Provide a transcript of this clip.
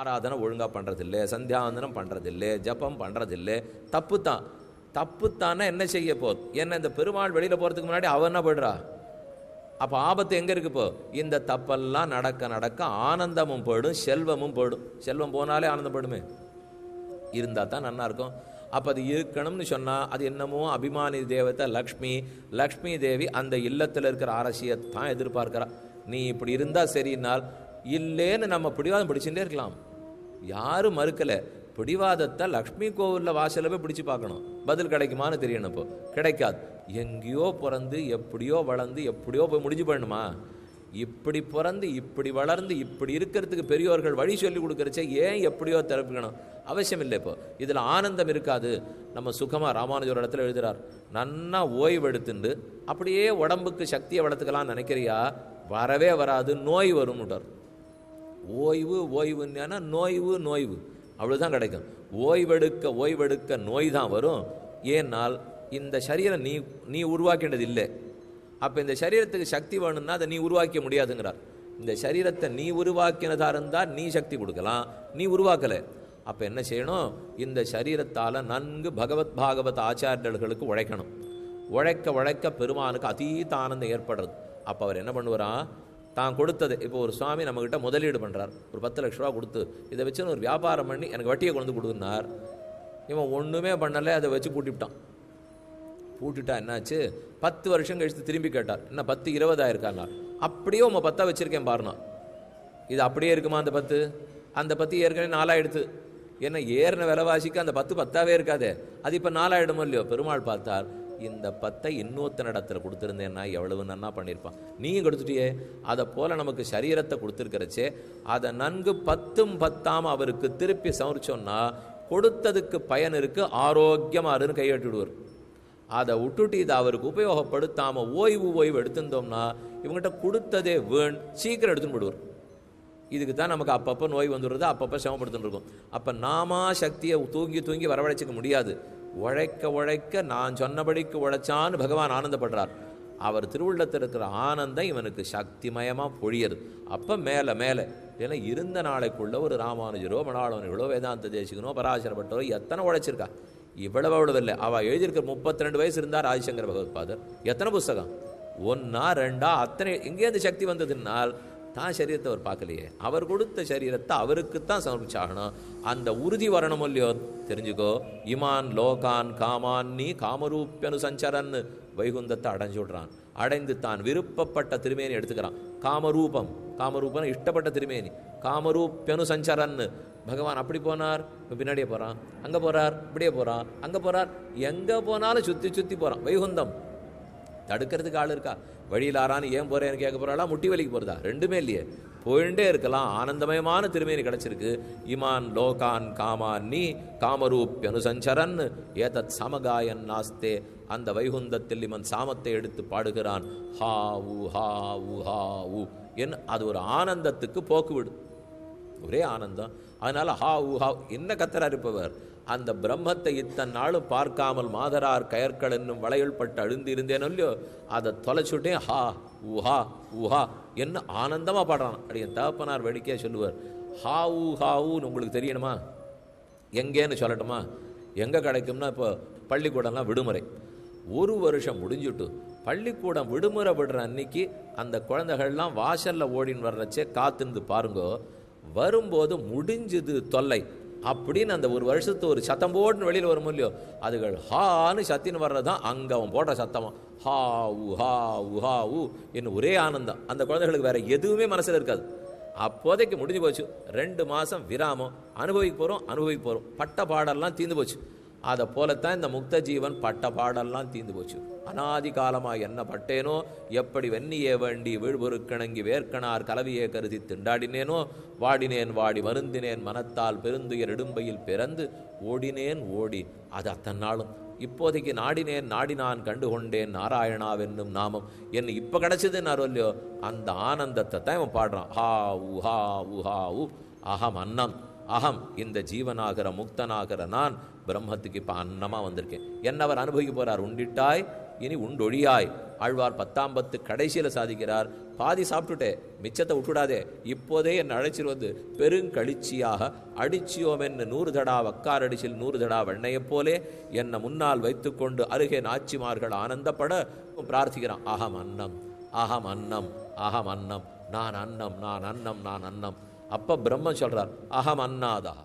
ஆராதனை ஒழுங்காக பண்ணுறதில்ல சந்தியாவந்தனம் பண்ணுறதில்ல ஜபம் பண்ணுறதில்ல தப்பு தான் தப்பு தானே என்ன செய்ய போ என்ன இந்த பெருமாள் வெளியில் போகிறதுக்கு முன்னாடி அவன் என்ன போய்டுறா அப்போ ஆபத்து எங்கே இருக்கு இப்போ இந்த தப்பெல்லாம் நடக்க நடக்க ஆனந்தமும் போயிடும் செல்வமும் போயிடும் செல்வம் போனாலே ஆனந்தம் போயிடுமே இருந்தால் தான் நல்லாயிருக்கும் இருக்கும் அப்போ அது இருக்கணும்னு சொன்னால் அது என்னமோ அபிமானி தேவத்தை லக்ஷ்மி லக்ஷ்மி தேவி அந்த இல்லத்தில் இருக்கிற அரசியை தான் எதிர்பார்க்குறா நீ இப்படி இருந்தால் சரின்னால் இல்லைன்னு நம்ம பிடிவாதம் பிடிச்சுட்டே இருக்கலாம் யாரும் மறுக்கலை பிடிவாதத்தை லக்ஷ்மி கோவிலில் வாசலில் போய் பிடிச்சி பார்க்கணும் பதில் கிடைக்குமான்னு தெரியணும் இப்போ கிடைக்காது எங்கேயோ பிறந்து எப்படியோ வளர்ந்து எப்படியோ போய் முடிஞ்சு பண்ணணுமா இப்படி பிறந்து இப்படி வளர்ந்து இப்படி இருக்கிறதுக்கு பெரியோர்கள் வழி சொல்லி கொடுக்குறச்சே ஏன் எப்படியோ திறப்பிக்கணும் அவசியம் இல்லை இப்போ இதில் ஆனந்தம் இருக்காது நம்ம சுகமாக ராமானுஜர் இடத்துல எழுதுகிறார் நன்னா ஓய்வு எடுத்துண்டு அப்படியே உடம்புக்கு சக்தியை வளர்த்துக்கலாம்னு நினைக்கிறியா வரவே வராது நோய் வரும்ட்டார் ஓய்வு ஓய்வுன்னா நோய்வு நோய்வு அவ்வளோதான் கிடைக்கும் ஓய்வெடுக்க ஓய்வெடுக்க நோய் தான் வரும் ஏன்னால் இந்த சரீரம் நீ நீ உருவாக்கினது இல்லை அப்போ இந்த சரீரத்துக்கு சக்தி வேணும்னா அதை நீ உருவாக்க முடியாதுங்கிறார் இந்த சரீரத்தை நீ உருவாக்கினதா இருந்தால் நீ சக்தி கொடுக்கலாம் நீ உருவாக்கலை அப்போ என்ன செய்யணும் இந்த சரீரத்தால் நன்கு பகவத் பாகவத் ஆச்சாரியர்களுக்கு உழைக்கணும் உழைக்க உழைக்க பெருமானுக்கு அதீத ஆனந்தம் ஏற்படுறது அப்போ அவர் என்ன பண்ணுவாரான் தான் கொடுத்தது இப்போ ஒரு சுவாமி நம்மக்கிட்ட முதலீடு பண்ணுறார் ஒரு பத்து லட்ச ரூபா கொடுத்து இதை வச்சு ஒரு வியாபாரம் பண்ணி எனக்கு வட்டியை கொண்டு கொடுக்குனார் இவன் ஒன்றுமே பண்ணலை அதை வச்சு பூட்டிவிட்டான் பூட்டிட்டா என்னாச்சு பத்து வருஷம் கழித்து திரும்பி கேட்டார் என்ன பத்து இருபதாயிருக்காங்களா அப்படியே உங்கள் பத்தா வச்சுருக்கேன் பாருனா இது அப்படியே இருக்குமா அந்த பத்து அந்த பத்து ஏற்கனவே நாலாயிடுது ஏன்னா ஏறின விலைவாசிக்கு அந்த பத்து பத்தாவே இருக்காதே அது இப்போ நாலாயிடுமோ இல்லையோ பெருமாள் பார்த்தார் இந்த பத்தை இன்னொருத்தன இடத்துல கொடுத்துருந்தேன்னா எவ்வளவு நன்னா பண்ணியிருப்பான் நீயும் கொடுத்துட்டியே அதை போல நமக்கு சரீரத்தை கொடுத்துருக்கிறச்சே அதை நன்கு பத்தும் பத்தாம அவருக்கு திருப்பி சமரிச்சோம்னா கொடுத்ததுக்கு பயன் இருக்கு ஆரோக்கியமாருன்னு இருக்குன்னு அதை விட்டுட்டு இதை அவருக்கு உபயோகப்படுத்தாமல் ஓய்வு ஓய்வு எடுத்திருந்தோம்னா இவங்ககிட்ட கொடுத்ததே வேண் சீக்கிரம் எடுத்துன்னு போடுவார் இதுக்கு தான் நமக்கு அப்பப்போ நோய் வந்துடுறது அப்பப்போ சிரமப்படுத்துன்னு இருக்கும் அப்போ நாமா சக்தியை தூங்கி தூங்கி வரவழைச்சிக்க முடியாது உழைக்க உழைக்க நான் சொன்னபடிக்கு உழைச்சான்னு பகவான் ஆனந்தப்படுறார் அவர் திருவுள்ளத்தில் இருக்கிற ஆனந்தம் இவனுக்கு சக்திமயமாக பொழியது அப்போ மேலே மேலே ஏன்னா இருந்த நாளைக்குள்ளே ஒரு ராமானுஜரோ மணாளவனிகளோ வேதாந்த தேசிகனோ பராசரப்பட்டவரோ எத்தனை உழைச்சிருக்கா இவ்வளவு அவ்வளவு இல்லை அவள் எழுதியிருக்கிற முப்பத்தி ரெண்டு வயசு இருந்தார் ஆதிசங்கர பாதர் எத்தனை புஸ்தகம் ஒன்றா ரெண்டா அத்தனை எங்கேருந்து சக்தி வந்ததுன்னால் தான் சரீரத்தை அவர் பார்க்கலையே அவர் கொடுத்த சரீரத்தை அவருக்குத்தான் சமர்ப்பிச்சாகணும் அந்த உறுதி வரணும் இல்லையோ தெரிஞ்சுக்கோ இமான் லோகான் காமான் நீ காமரூப்பியனு சஞ்சரன் வைகுந்தத்தை அடைஞ்சு விடுறான் அடைந்து தான் விருப்பப்பட்ட திருமேனி எடுத்துக்கிறான் காமரூபம் காமரூபம் இஷ்டப்பட்ட திருமேனி காமரூப்பியனு சஞ்சரன் பகவான் அப்படி போனார் இப்போ பின்னாடியே போகிறான் அங்கே போகிறார் இப்படியே போகிறான் அங்கே போகிறார் எங்கே போனாலும் சுற்றி சுற்றி போகிறான் வைகுந்தம் தடுக்கிறதுக்கு ஆள் இருக்கா வழியில் ஆறான்னு ஏன் போகிறேன்னு கேட்க போகிறாளா முட்டி வலிக்கு போகிறதா ரெண்டுமே இல்லையே போயிட்டே இருக்கலாம் ஆனந்தமயமான திருமேனி கிடச்சிருக்கு இமான் லோகான் காமான் நீ காமரூப் அனுசஞ்சரன் ஏதத் சமகாயன் நாஸ்தே அந்த வைகுந்தத்தில் இவன் சாமத்தை எடுத்து பாடுகிறான் ஹா உ ஹா உ ஹா உ என் அது ஒரு ஆனந்தத்துக்கு போக்குவிடும் ஒரே ஆனந்தம் அதனால் ஹா உ ஹா என்ன கத்தராக இருப்பவர் அந்த பிரம்மத்தை இத்தன் நாளும் பார்க்காமல் மாதரார் கயற்கள் என்னும் வளையல் பட்டு அழுந்திருந்தேனோ இல்லையோ அதை தொலைச்சுட்டேன் ஹா ஊஹா ஊஹா என்ன ஆனந்தமாக பாடுறான் அப்படி என் தகப்பனார் வேடிக்கையாக சொல்லுவார் ஹா ஊ ஹா ஊன்னு உங்களுக்கு தெரியணுமா எங்கேன்னு சொல்லட்டுமா எங்கே கிடைக்கும்னா இப்போ பள்ளிக்கூடம்லாம் விடுமுறை ஒரு வருஷம் முடிஞ்சுட்டு பள்ளிக்கூடம் விடுமுறை விடுற அன்னைக்கு அந்த குழந்தைகள்லாம் வாசலில் ஓடின்னு வர்றச்சே காத்திருந்து பாருங்கோ வரும்போது முடிஞ்சது தொல்லை அப்படின்னு அந்த ஒரு வருஷத்து ஒரு சத்தம் போட்டுன்னு வெளியில் வரும் இல்லையோ அதுகள் ஹான்னு சத்தின்னு வர்றது தான் அங்கே அவன் போடுற சத்தமாக ஹா உ ஹா உ ஹா உ என்ன ஒரே ஆனந்தம் அந்த குழந்தைகளுக்கு வேறு எதுவுமே மனசில் இருக்காது அப்போதைக்கு முடிஞ்சு போச்சு ரெண்டு மாதம் விராமம் அனுபவிக்க போகிறோம் அனுபவிக்க போகிறோம் பட்ட பாடெல்லாம் தீர்ந்து போச்சு அதை போலத்தான் இந்த முக்த ஜீவன் பட்ட பாடெல்லாம் தீந்து போச்சு அனாதி காலமாக என்ன பட்டேனோ எப்படி வெண்ணியே வேண்டி வீழ்வொருக்கிணங்கி வேர்க்கனார் கலவியே கருதி திண்டாடினேனோ வாடினேன் வாடி வருந்தினேன் மனத்தால் பெருந்துயர் இடும்பையில் பிறந்து ஓடினேன் ஓடி அது அத்தன் நாளும் இப்போதைக்கு நாடினேன் நாடி நான் கண்டு கொண்டேன் நாராயணாவென்னும் நாமம் என்ன இப்போ கிடச்சிதுன்னு அருள்லையோ அந்த ஆனந்தத்தை தான் இவன் பாடுறான் ஹா உ ஹா உ ஹா உ அகம் அன்னம் அகம் இந்த ஜீவனாகிற முக்தனாகிற நான் பிரம்மத்துக்கு இப்போ அன்னமாக வந்திருக்கேன் என்ன அவர் அனுபவிக்க போகிறார் உண்டிட்டாய் இனி உண்டொழியாய் ஆழ்வார் பத்தாம் பத்து கடைசியில் சாதிக்கிறார் பாதி சாப்பிட்டுட்டே மிச்சத்தை விட்டுடாதே இப்போதே என்னை அழைச்சிரு வந்து பெருங்கழிச்சியாக அடிச்சியோமென்னு நூறு தடா வக்கார் அடிச்சில் நூறு தடா வெண்ணையைப் போலே என்னை முன்னால் வைத்துக்கொண்டு அருகே நாச்சிமார்கள் ஆனந்தப்பட பிரார்த்திக்கிறான் அகம் அன்னம் அகம் அன்னம் அகம் அன்னம் நான் அன்னம் நான் அன்னம் நான் அன்னம் அப்போ பிரம்மன் சொல்கிறார் அகம் அன்னாதா